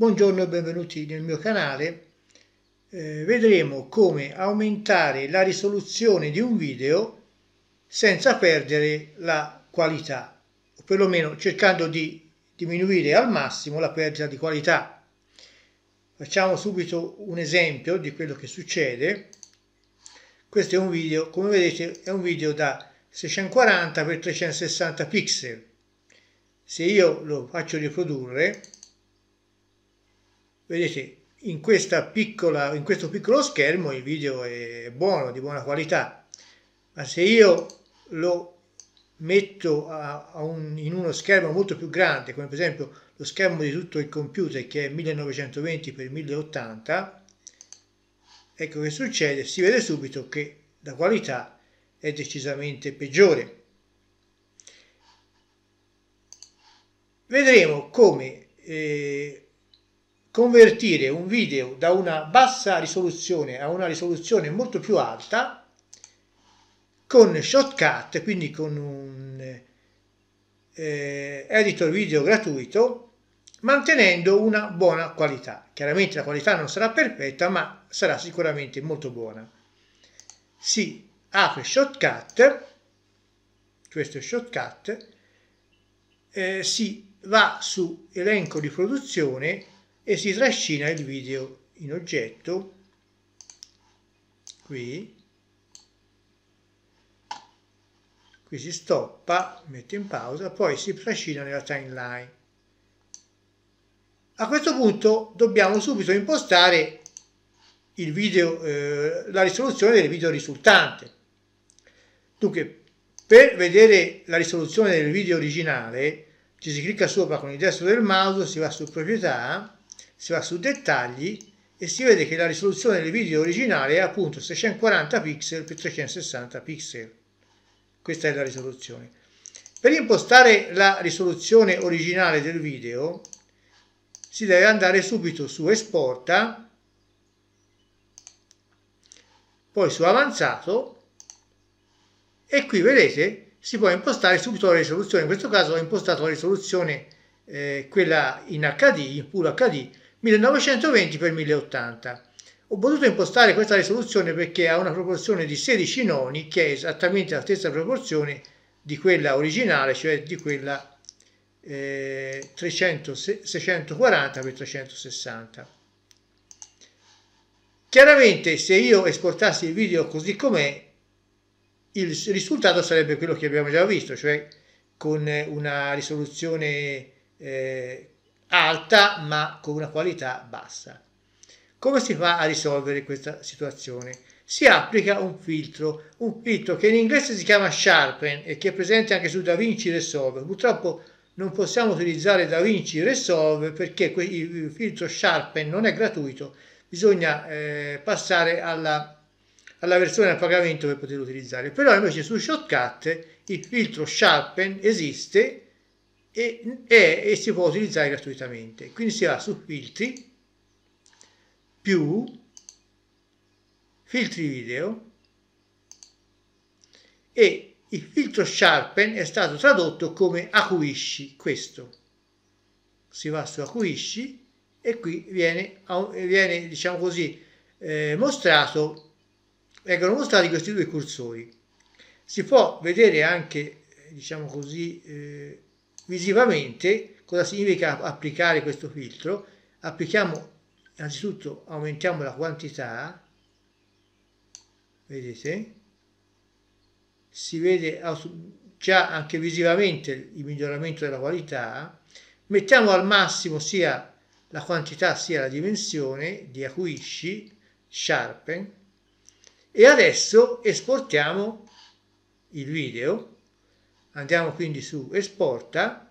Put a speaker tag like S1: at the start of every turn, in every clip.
S1: Buongiorno e benvenuti nel mio canale. Eh, vedremo come aumentare la risoluzione di un video senza perdere la qualità, o perlomeno cercando di diminuire al massimo la perdita di qualità. Facciamo subito un esempio di quello che succede. Questo è un video, come vedete, è un video da 640 x 360 pixel. Se io lo faccio riprodurre, Vedete, in, piccola, in questo piccolo schermo il video è buono, di buona qualità, ma se io lo metto a, a un, in uno schermo molto più grande, come per esempio lo schermo di tutto il computer che è 1920x1080, ecco che succede, si vede subito che la qualità è decisamente peggiore. Vedremo come eh, convertire un video da una bassa risoluzione a una risoluzione molto più alta con shortcut, quindi con un eh, editor video gratuito, mantenendo una buona qualità. Chiaramente la qualità non sarà perfetta, ma sarà sicuramente molto buona. Si apre shortcut, questo è shortcut, eh, si va su elenco di produzione e si trascina il video in oggetto qui qui si stoppa mette in pausa poi si trascina nella timeline a questo punto dobbiamo subito impostare il video, eh, la risoluzione del video risultante. Dunque, per vedere la risoluzione del video originale, ci si clicca sopra con il destro del mouse, si va su proprietà, si va su dettagli e si vede che la risoluzione del video originale è appunto 640 pixel per 360 pixel. Questa è la risoluzione. Per impostare la risoluzione originale del video si deve andare subito su esporta, poi su avanzato e qui vedete si può impostare subito la risoluzione. In questo caso ho impostato la risoluzione eh, quella in HD, in puro HD, 1920 x 1080. Ho potuto impostare questa risoluzione perché ha una proporzione di 16 noni che è esattamente la stessa proporzione di quella originale, cioè di quella eh, 640 x 360. Chiaramente se io esportassi il video così com'è, il risultato sarebbe quello che abbiamo già visto, cioè con una risoluzione eh, alta ma con una qualità bassa. Come si fa a risolvere questa situazione? Si applica un filtro, un filtro che in inglese si chiama Sharpen e che è presente anche su DaVinci Resolve. Purtroppo non possiamo utilizzare DaVinci Resolve perché il filtro Sharpen non è gratuito, bisogna eh, passare alla, alla versione a pagamento per poterlo utilizzare. Però invece su Shotcut il filtro Sharpen esiste e, e, e si può utilizzare gratuitamente. Quindi si va su filtri, più, filtri video e il filtro Sharpen è stato tradotto come acuisci, questo. Si va su acuisci e qui viene, viene diciamo così, eh, mostrato, vengono mostrati questi due cursori. Si può vedere anche, diciamo così, eh, Visivamente, cosa significa applicare questo filtro? Applichiamo, innanzitutto aumentiamo la quantità, vedete? Si vede già anche visivamente il miglioramento della qualità. Mettiamo al massimo sia la quantità sia la dimensione di acuisci, sharpen, e adesso esportiamo il video Andiamo quindi su esporta,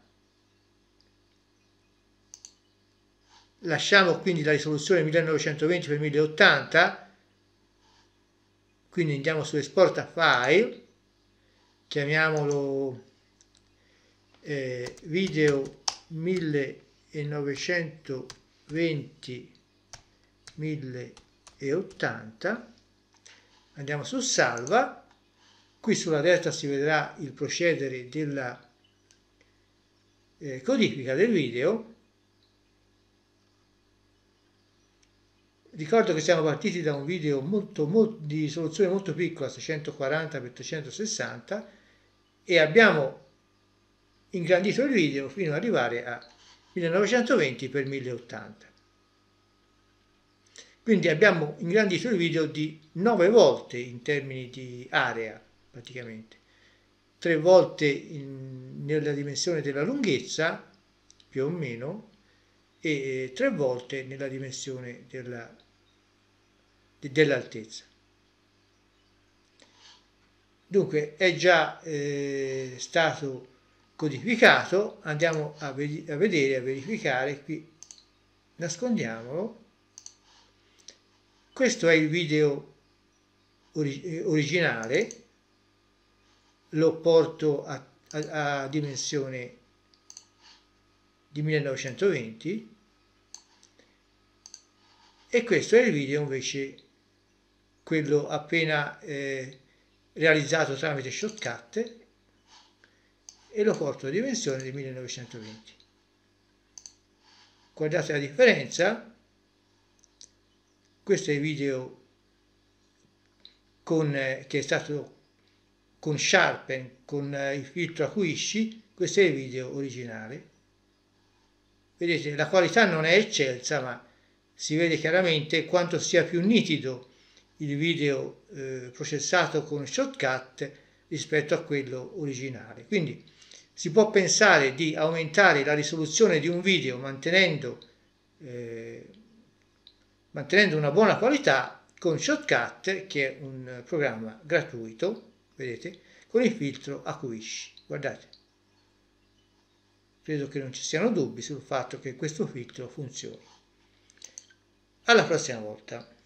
S1: lasciamo quindi la risoluzione 1920 x 1080, quindi andiamo su esporta file, chiamiamolo eh, video 1920 1080 andiamo su salva Qui sulla destra si vedrà il procedere della eh, codifica del video. Ricordo che siamo partiti da un video molto, molto, di soluzione molto piccola, 640x360, e abbiamo ingrandito il video fino ad arrivare a 1920x1080. Quindi abbiamo ingrandito il video di 9 volte in termini di area praticamente, tre volte in, nella dimensione della lunghezza, più o meno, e eh, tre volte nella dimensione della, de, dell'altezza. Dunque è già eh, stato codificato, andiamo a, ved a vedere, a verificare, qui nascondiamolo. Questo è il video ori eh, originale lo porto a, a, a dimensione di 1920 e questo è il video invece quello appena eh, realizzato tramite shortcut e lo porto a dimensione di 1920 guardate la differenza questo è il video con, eh, che è stato con Sharpen, con eh, il filtro Tracuisci, questo è il video originale. Vedete, la qualità non è eccelsa, ma si vede chiaramente quanto sia più nitido il video eh, processato con shortcut rispetto a quello originale. Quindi si può pensare di aumentare la risoluzione di un video mantenendo, eh, mantenendo una buona qualità con Shotcut che è un programma gratuito vedete, con il filtro acuisci. Guardate, credo che non ci siano dubbi sul fatto che questo filtro funzioni. Alla prossima volta.